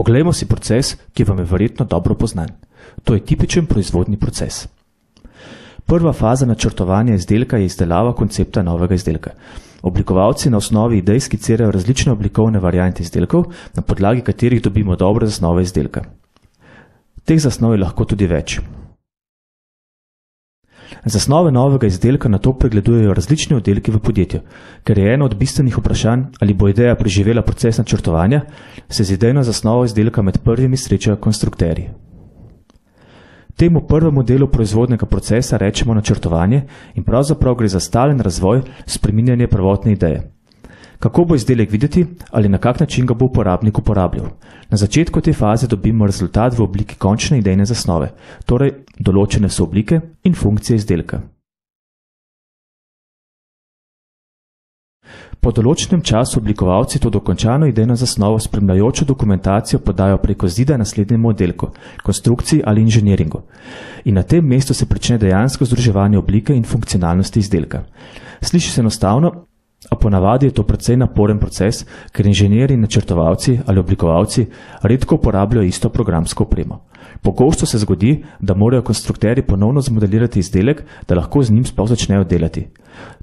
Oglejmo si proces, ki vam je verjetno dobro poznan. To je tipičen proizvodni proces. Prva faza načrtovanja izdelka je izdelava koncepta novega izdelka. Oblikovalci na osnovi idej skicirajo različne oblikovne variante izdelkov, na podlagi katerih dobimo dobre zasnove izdelka. Teh zasnov je lahko tudi več, Zasnove novega izdelka na to pregledujejo različni oddelki v podjetju. Ker je eno od bistvenih vprašanj, ali bo ideja preživela proces načrtovanja, se z idejno zasnovo izdelka med prvimi srečajo konstrukterji. Temu prvemu delu proizvodnega procesa rečemo načrtovanje in pravzaprav gre za stalen razvoj spreminjanje prvotne ideje kako bo izdelek videti ali na kak način ga bo uporabnik uporabljal. Na začetku te faze dobimo rezultat v obliki končne idejne zasnove, torej določene so oblike in funkcije izdelka. Po določenem času oblikovalci to dokončano idejno zasnovo spremljajočo dokumentacijo podajo preko zida naslednjemu oddelku, konstrukciji ali inženiringu. In na tem mestu se prične dejansko združevanje oblike in funkcionalnosti izdelka. Sliši se enostavno, A ponavadi je to precej naporen proces, ker inženirji, načrtovalci ali oblikovalci redko uporabljajo isto programsko opremo. Pogosto se zgodi, da morajo konstruktori ponovno zmodelirati izdelek, da lahko z njim sploh začnejo delati.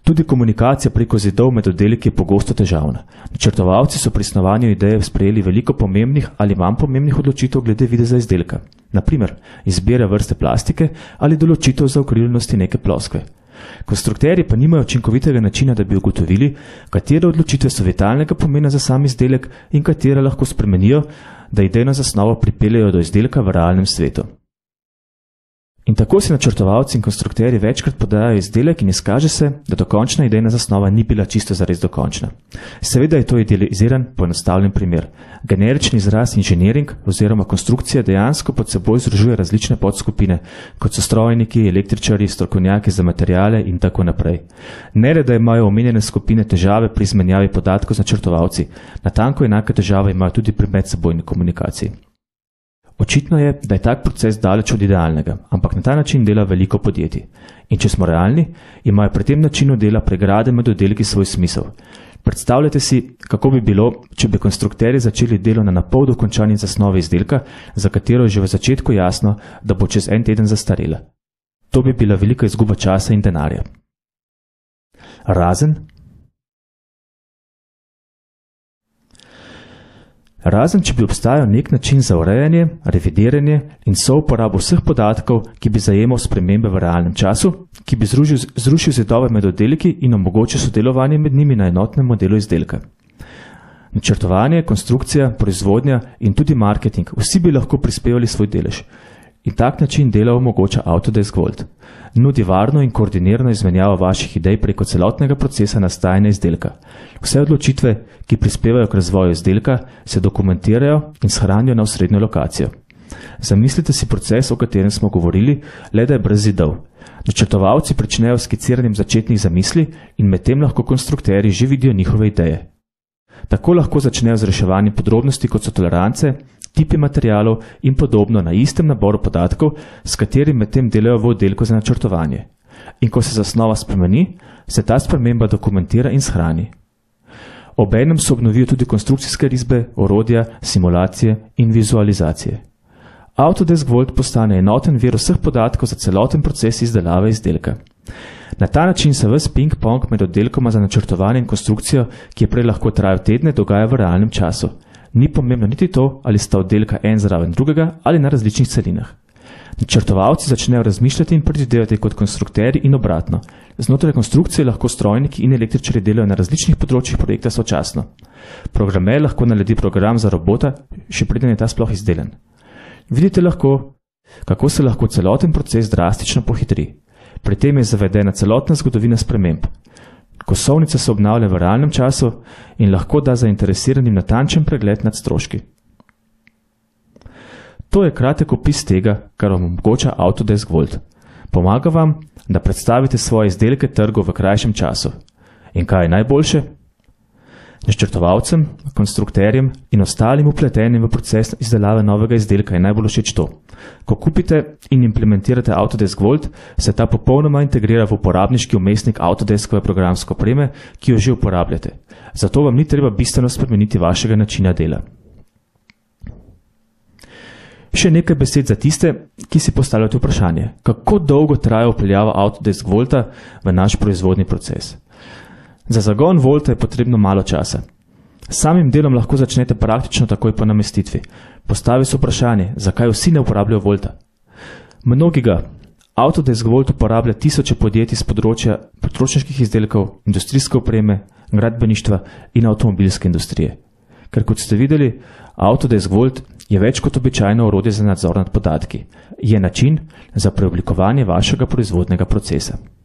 Tudi komunikacija preko zidov med oddelki je pogosto težavna. Načrtovalci so pri snovanju ideje sprejeli veliko pomembnih ali manj pomembnih odločitev glede videza izdelka, naprimer izbire vrste plastike ali določitev zaokrilnosti neke ploskve. Konstrukterji pa nimajo učinkovitega načina, da bi ugotovili, katere odločitve so vitalnega pomena za sam izdelek in katere lahko spremenijo, da idejo na zasnovo pripeljejo do izdelka v realnem svetu. In tako si načrtovalci in konstruktori večkrat podajo izdelek in izkaže se, da dokončna idejna zasnova ni bila čisto zares dokončna. Seveda je to idealiziran, poenostavljen primer. Generični izraz inženiring oziroma konstrukcija dejansko pod seboj združuje različne podskupine, kot so strojniki, električari, strokovnjaki za materijale in tako naprej. Ne le, da imajo omenjene skupine težave pri izmenjavi podatkov z načrtovalci, natanko enake težave imajo tudi pri medsebojni komunikaciji. Očitno je, da je tak proces daleč od idealnega, ampak na ta način dela veliko podjetij. In če smo realni, imajo pri tem načinu dela pregrade med oddelki svoj smisel. Predstavljajte si, kako bi bilo, če bi konstruktori začeli delo na napol dokončani zasnovi izdelka, za katero je že v začetku jasno, da bo čez en teden zastarela. To bi bila velika izguba časa in denarja. Razen, razen če bi obstajal nek način za urejanje, revidiranje in souporabo vseh podatkov, ki bi zajemal spremembe v realnem času, ki bi zrušil, zrušil zidove med oddelki in omogočil sodelovanje med njimi na enotnem modelu izdelka. Načrtovanje, konstrukcija, proizvodnja in tudi marketing, vsi bi lahko prispevali svoj delež. In tak način dela omogoča Autodesk Volt. Nudi varno in koordinirano izmenjavo vaših idej preko celotnega procesa nastajanja izdelka. Vse odločitve, ki prispevajo k razvoju izdelka, se dokumentirajo in shranijo na osrednjo lokacijo. Zamislite si proces, o katerem smo govorili, le da je brez zidov. Načrtovalci pričnejo s skiciranjem začetnih zamisli in medtem lahko konstruktori že vidijo njihove ideje. Tako lahko začnejo z reševanjem podrobnosti, kot so tolerance, tipi materijalov in podobno na istem naboru podatkov, s katerim medtem delajo v oddelku za načrtovanje. In ko se zasnova spremeni, se ta sprememba dokumentira in shrani. Obenem so obnovijo tudi konstrukcijske risbe, orodja, simulacije in vizualizacije. Autodesk Vault postane enoten vir vseh podatkov za celoten proces izdelave izdelka. Na ta način se vse ping-pong med oddelkoma za načrtovanje in konstrukcijo, ki je prej lahko trajal tedne, dogaja v realnem času ni pomembno niti to, ali sta oddelka en zraven drugega ali na različnih celinah. Načrtovalci začnejo razmišljati in predvidevati kot konstrukteri in obratno. Znotraj konstrukcije lahko strojniki in električari delajo na različnih področjih projekta sočasno. Programer lahko naredi program za robota, še preden je ta sploh izdelan. Vidite lahko, kako se lahko celoten proces drastično pohitri. Pri tem je zavedena celotna zgodovina sprememb. Kosovnica se obnavlja v realnem času in lahko da zainteresiranim natančen pregled nad stroški. To je kratek opis tega, kar vam omogoča Autodesk Volt. Pomaga vam, da predstavite svoje izdelke trgu v krajšem času. In kaj je najboljše? Neščrtovalcem, konstrukterjem in ostalim upletenim v proces izdelave novega izdelka je najbolj všeč to. Ko kupite in implementirate Autodesk Volt, se ta popolnoma integrira v uporabniški umestnik Autodeskove programsko opreme, ki jo že uporabljate. Zato vam ni treba bistveno spremeniti vašega načina dela. Še nekaj besed za tiste, ki si postavljate vprašanje, kako dolgo traja upeljava Autodesk Volta v naš proizvodni proces. Za zagon volta je potrebno malo časa. S samim delom lahko začnete praktično takoj po namestitvi. Postavi se vprašanje, zakaj vsi ne uporabljajo volta. Mnogi ga, Autodesk Volt uporablja tisoče podjetij z področja potrošniških izdelkov, industrijske opreme, gradbeništva in avtomobilske industrije. Ker kot ste videli, Autodesk Volt je več kot običajno orodje za nadzor nad podatki, je način za preoblikovanje vašega proizvodnega procesa.